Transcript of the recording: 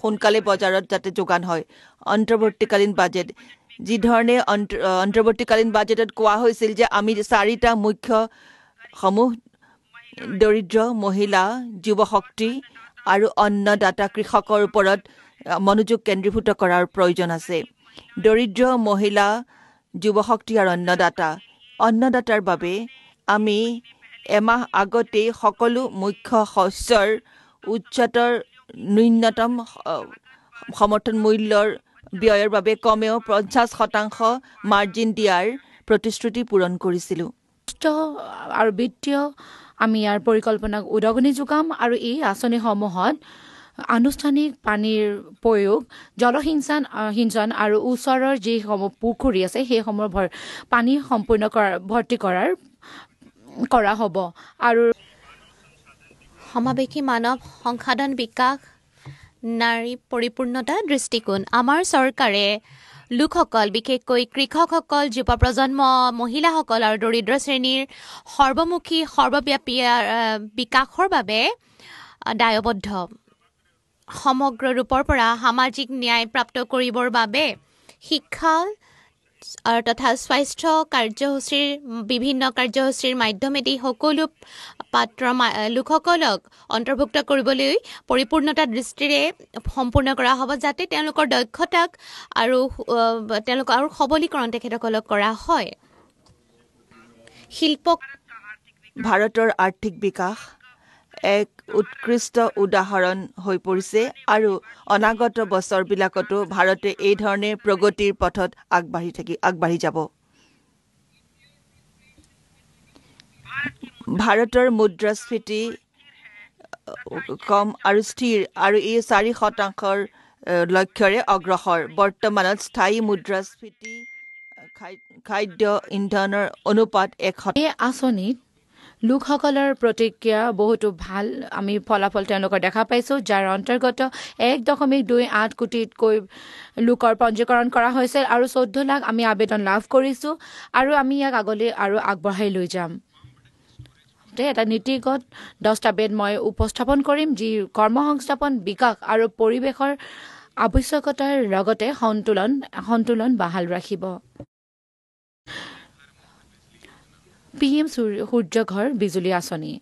সোনকালে বজাৰত যাতে যোগান হয় অন্তৰ্বৰ্তীকালীন বাজেট যিধৰণে অন্তৰ্বৰ্তীকালীন বাজেটত কোৱা হৈছিল যে আমি চাৰিটা মুখ্য সমূহ দৰিদ্ৰ মহিলা যুৱ শক্তি আৰু অন্নদাতা কৃষকৰ ওপৰত মনোযোগ কেন্দ্ৰীভূত কৰাৰ প্ৰয়োজন আছে দৰিদ্ৰ মহিলা যুৱশক্তি আৰু অন্নদাতা অন্নদাতাৰ বাবে আমি এমাহ আগতেই সকলো মুখ্য শস্যৰ উচ্চতৰ ন্যূনতম সমৰ্থন মূল্যৰ ব্যয়ৰ বাবে কমেও পঞ্চাছ শতাংশ মাৰ্জিন দিয়াৰ প্ৰতিশ্ৰুতি পূৰণ কৰিছিলোঁ আৰু বিত্তীয় আমি ইয়াৰ পৰিকল্পনাক উদগনি যোগাম আৰু এই আঁচনিসমূহত আনুষ্ঠানিক পানীৰ প্ৰয়োগ জলসিঞ্চন সিঞ্চন আৰু ওচৰৰ যিসমূহ পুখুৰী আছে সেইসমূহৰ ভৰ পানী সম্পূৰ্ণ কৰাৰ ভৰ্তি কৰাৰ কৰা হ'ব আৰু সমাৱেশী মানৱ সংসাধন বিকাশ নাৰী পৰিপূৰ্ণতা দৃষ্টিকোণ আমাৰ চৰকাৰে লোকসকল বিশেষকৈ কৃষকসকল যুৱ প্ৰজন্ম মহিলাসকল আৰু দৰিদ্ৰ শ্ৰেণীৰ সৰ্বমুখী সৰ্বব্যাপী বিকাশৰ বাবে দায়বদ্ধ সমগ্ৰ ৰূপৰ পৰা সামাজিক ন্যায় প্ৰাপ্ত কৰিবৰ বাবে শিক্ষা আৰু তথা স্বাস্থ্য কাৰ্যসূচীৰ বিভিন্ন কাৰ্যসূচীৰ মাধ্যমেদি সকলো পাত্ৰ লোকসকলক অন্তৰ্ভুক্ত কৰিবলৈ পৰিপূৰ্ণতা দৃষ্টিৰে সম্পূৰ্ণ কৰা হ'ব যাতে তেওঁলোকৰ দক্ষতাক আৰু তেওঁলোকৰ আৰু সবলীকৰণ তেখেতসকলক কৰা হয় শিল্প ভাৰতৰ আৰ্থিক বিকাশ এক উৎকৃষ্ট উদাহৰণ হৈ পৰিছে আৰু অনাগত বছৰবিলাকতো ভাৰতে এই ধৰণে প্ৰগতিৰ পথত আগবাঢ়ি থাকি আগবাঢ়ি যাব ভাৰতৰ মুদ্ৰাস্ফীতি কম আৰু স্থিৰ আৰু এই চাৰি শতাংশৰ লক্ষ্যৰে অগ্ৰসৰ বৰ্তমানত স্থায়ী মুদ্ৰাস্ফীতি খাদ্য ইন্ধনৰ অনুপাত এক এই আঁচনিত লোকসকলৰ প্ৰতিক্ৰিয়া বহুতো ভাল আমি ফলাফল তেওঁলোকৰ দেখা পাইছোঁ যাৰ অন্তৰ্গত এক দশমিক দুই আঠ কোটিতকৈ লোকৰ পঞ্জীকৰণ কৰা হৈছে আৰু চৈধ্য লাখ আমি আবেদন লাভ কৰিছোঁ আৰু আমি ইয়াক আগলৈ আৰু আগবঢ়াই লৈ যাম এটা নীতিগত দস্তাবেদ মই উপস্থাপন কৰিম যি কৰ্ম সংস্থাপন বিকাশ আৰু পৰিৱেশৰ আৱশ্যকতাৰ লগতে সন্তুলন সন্তুলন বাহাল ৰাখিব পি এম সূৰ্য ঘৰ বিজুলী আঁচনি